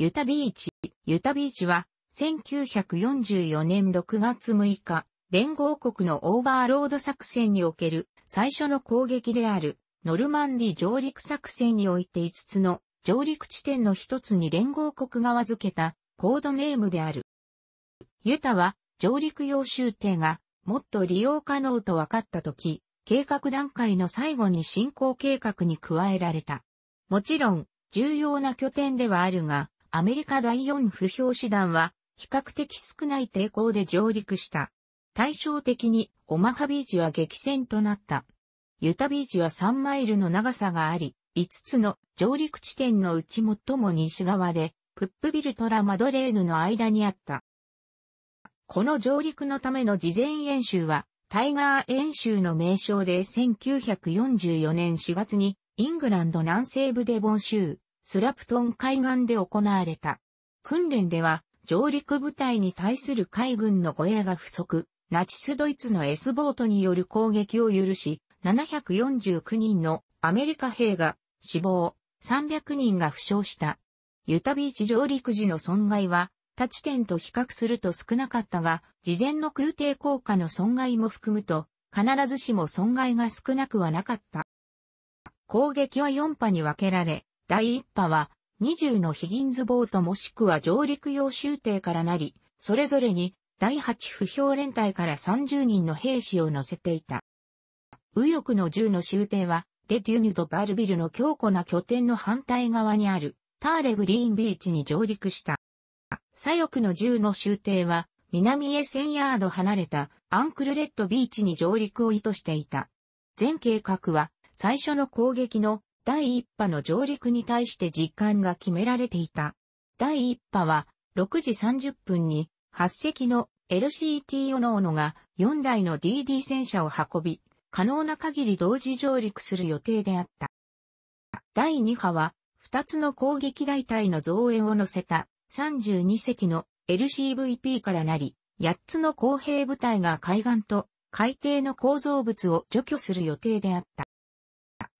ユタビーチ。ユタビーチは、1944年6月6日、連合国のオーバーロード作戦における最初の攻撃である、ノルマンディ上陸作戦において5つの上陸地点の一つに連合国が預けたコードネームである。ユタは上陸用終点がもっと利用可能と分かったとき、計画段階の最後に進行計画に加えられた。もちろん、重要な拠点ではあるが、アメリカ第4不評師団は、比較的少ない抵抗で上陸した。対照的に、オマハビーチは激戦となった。ユタビーチは3マイルの長さがあり、5つの上陸地点のうち最も西側で、プップビルトラマドレーヌの間にあった。この上陸のための事前演習は、タイガー演習の名称で1944年4月に、イングランド南西部デボン州、スラプトン海岸で行われた。訓練では、上陸部隊に対する海軍の護衛が不足、ナチスドイツの S ボートによる攻撃を許し、749人のアメリカ兵が死亡、300人が負傷した。ユタビーチ上陸時の損害は、他地点と比較すると少なかったが、事前の空挺効果の損害も含むと、必ずしも損害が少なくはなかった。攻撃は4波に分けられ、第一波は、20のヒギンズボートもしくは上陸用州艇からなり、それぞれに第8不評連隊から30人の兵士を乗せていた。右翼の10の州艇は、レデューニュとバルビルの強固な拠点の反対側にある、ターレグリーンビーチに上陸した。左翼の10の州艇は、南へ1000ヤード離れたアンクルレッドビーチに上陸を意図していた。全計画は、最初の攻撃の第1波の上陸に対して時間が決められていた。第1波は6時30分に8隻の LCT おのおのが4台の DD 戦車を運び、可能な限り同時上陸する予定であった。第2波は2つの攻撃大隊の増援を乗せた32隻の LCVP からなり、8つの工兵部隊が海岸と海底の構造物を除去する予定であった。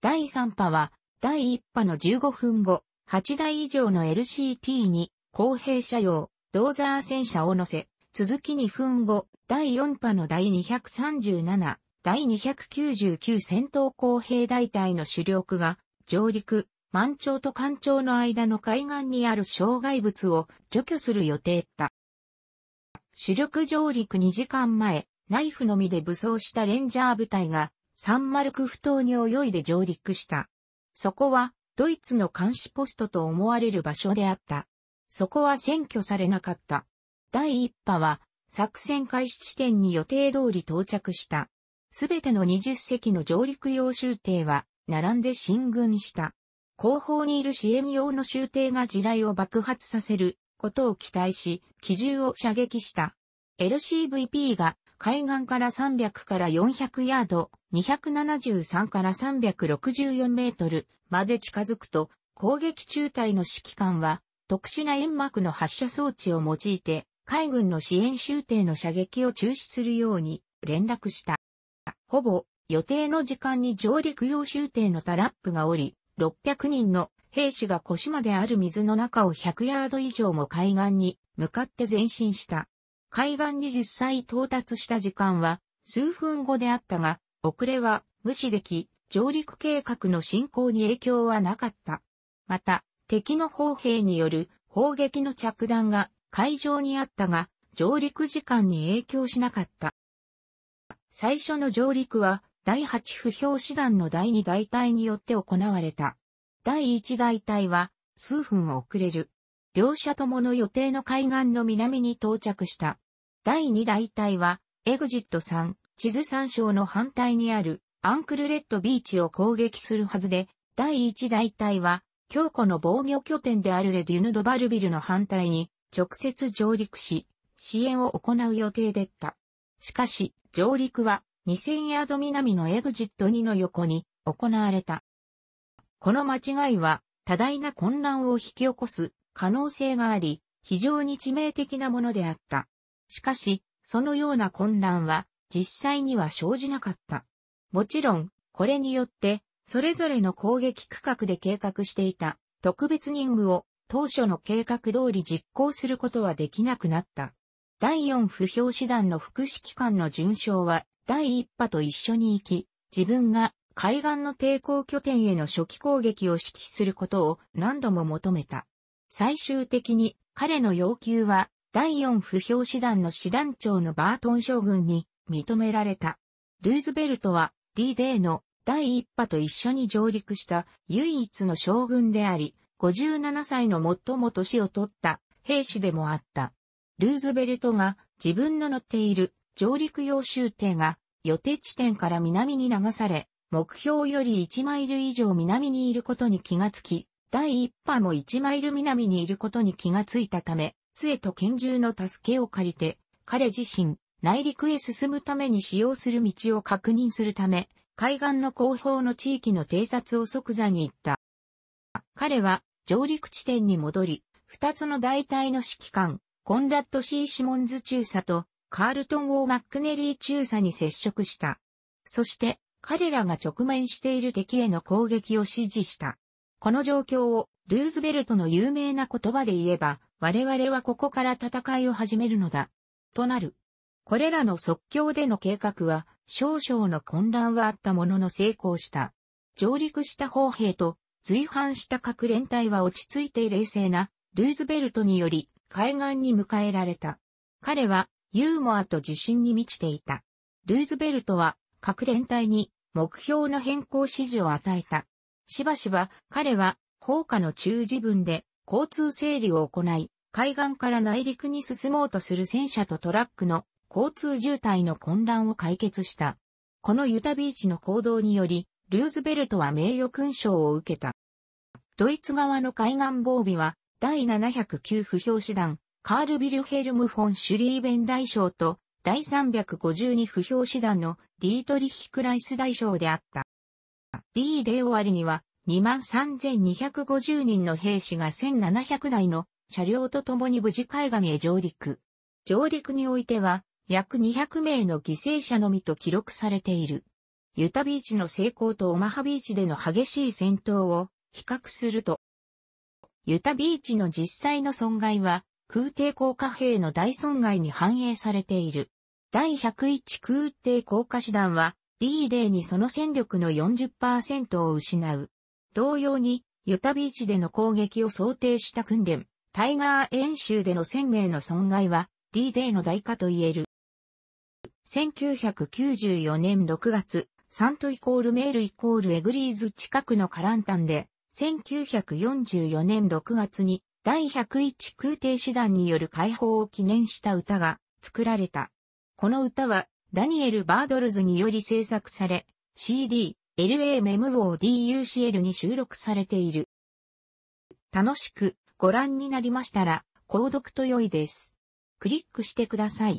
第3波は第1波の15分後、8台以上の LCT に公平車用、ドーザー戦車を乗せ、続き2分後、第4波の第237、第299戦闘公平大隊の主力が、上陸、満潮と干潮の間の海岸にある障害物を除去する予定だ。主力上陸2時間前、ナイフのみで武装したレンジャー部隊が、サンマルク不当に泳いで上陸した。そこは、ドイツの監視ポストと思われる場所であった。そこは占拠されなかった。第一波は、作戦開始地点に予定通り到着した。すべての20隻の上陸用集艇は、並んで進軍した。後方にいる支援用の集艇が地雷を爆発させることを期待し、機銃を射撃した。LCVP が海岸から300から400ヤード、273から364メートルまで近づくと、攻撃中隊の指揮官は、特殊な煙幕の発射装置を用いて、海軍の支援終艇の射撃を中止するように連絡した。ほぼ予定の時間に上陸用終艇のタラップが降り、600人の兵士が腰まである水の中を100ヤード以上も海岸に向かって前進した。海岸に実際到達した時間は数分後であったが、遅れは無視でき、上陸計画の進行に影響はなかった。また、敵の砲兵による砲撃の着弾が海上にあったが、上陸時間に影響しなかった。最初の上陸は、第8不評師団の第2大隊によって行われた。第1大隊は、数分遅れる。両者ともの予定の海岸の南に到着した。第2大隊は、エグジット3、地図参照の反対にあるアンクルレッドビーチを攻撃するはずで、第1大隊は、強固の防御拠点であるレデュヌドバルビルの反対に直接上陸し、支援を行う予定でった。しかし、上陸は2000ヤード南のエグジット2の横に行われた。この間違いは多大な混乱を引き起こす可能性があり、非常に致命的なものであった。しかし、そのような混乱は実際には生じなかった。もちろん、これによって、それぞれの攻撃区画で計画していた特別任務を当初の計画通り実行することはできなくなった。第4不評師団の副指揮官の巡将は第1波と一緒に行き、自分が海岸の抵抗拠点への初期攻撃を指揮することを何度も求めた。最終的に彼の要求は第四不評師団の師団長のバートン将軍に認められた。ルーズベルトは D-Day の第一波と一緒に上陸した唯一の将軍であり、57歳の最も年を取った兵士でもあった。ルーズベルトが自分の乗っている上陸用終艇が予定地点から南に流され、目標より1マイル以上南にいることに気がつき、第一波も1マイル南にいることに気がついたため、杖と拳銃の助けを借りて、彼自身、内陸へ進むために使用する道を確認するため、海岸の後方の地域の偵察を即座に行った。彼は上陸地点に戻り、二つの大隊の指揮官、コンラッド・シー・シモンズ中佐とカールトン・オー・マックネリー中佐に接触した。そして、彼らが直面している敵への攻撃を指示した。この状況をルーズベルトの有名な言葉で言えば、我々はここから戦いを始めるのだ。となる。これらの即興での計画は、少々の混乱はあったものの成功した。上陸した砲兵と、随伴した各連隊は落ち着いて冷静な、ルーズベルトにより、海岸に迎えられた。彼は、ユーモアと自信に満ちていた。ルーズベルトは、各連隊に、目標の変更指示を与えた。しばしば彼は放火の中自分で交通整理を行い、海岸から内陸に進もうとする戦車とトラックの交通渋滞の混乱を解決した。このユタビーチの行動により、ルーズベルトは名誉勲章を受けた。ドイツ側の海岸防備は、第709不評師団、カール・ビルヘルム・フォン・シュリーベン大将と、第352不評師団のディートリヒ・クライス大将であった。d 終わりには23,250人の兵士が1,700台の車両と共に無事海岸へ上陸。上陸においては約200名の犠牲者のみと記録されている。ユタビーチの成功とオマハビーチでの激しい戦闘を比較すると、ユタビーチの実際の損害は空挺降下兵の大損害に反映されている。第101空挺降下師団は D デーにその戦力の40%を失う。同様に、ユタビーチでの攻撃を想定した訓練、タイガー演習での1000名の損害は D デーの代価と言える。1994年6月、サントイコールメールイコールエグリーズ近くのカランタンで、1944年6月に第101空挺師団による解放を記念した歌が作られた。この歌はダニエル・バードルズにより制作され、CD、LA メモを DUCL に収録されている。楽しくご覧になりましたら、購読と良いです。クリックしてください。